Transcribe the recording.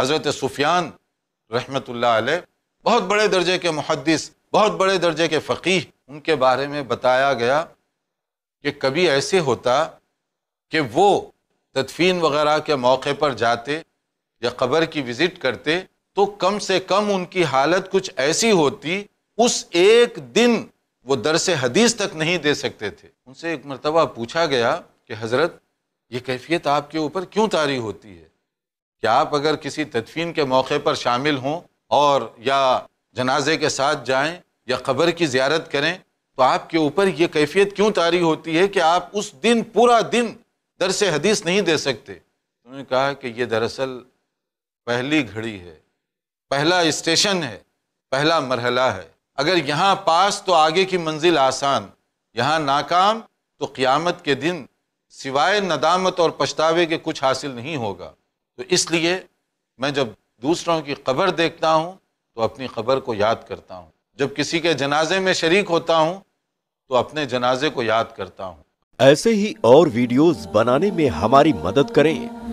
हज़रत सुफियान रहमत बहुत बड़े दर्जे के मुहदस बहुत बड़े दर्जे के फ़कीह उनके बारे में बताया गया कि कभी ऐसे होता कि वो तदफीन वगैरह के मौके पर जाते या कब्र की विज़िट करते तो कम से कम उनकी हालत कुछ ऐसी होती उस एक दिन वो दरस हदीस तक नहीं दे सकते थे उनसे एक मरतबा पूछा गया कि हज़रत ये कैफियत आपके ऊपर क्यों तारी होती है कि आप अगर किसी तदफीन के मौके पर शामिल हों और या जनाजे के साथ जाएं या ख़बर की ज्यारत करें तो आपके ऊपर ये कैफियत क्यों तारी होती है कि आप उस दिन पूरा दिन दरस हदीस नहीं दे सकते उन्होंने कहा कि ये दरअसल पहली घड़ी है पहला स्टेशन है पहला मरहला है अगर यहाँ पास तो आगे की मंजिल आसान यहाँ नाकाम तो क़्यामत के दिन सिवाय नदामत और पछतावे के कुछ हासिल नहीं होगा तो इसलिए मैं जब दूसरों की खबर देखता हूँ तो अपनी खबर को याद करता हूँ जब किसी के जनाजे में शरीक होता हूँ तो अपने जनाजे को याद करता हूँ ऐसे ही और वीडियोस बनाने में हमारी मदद करें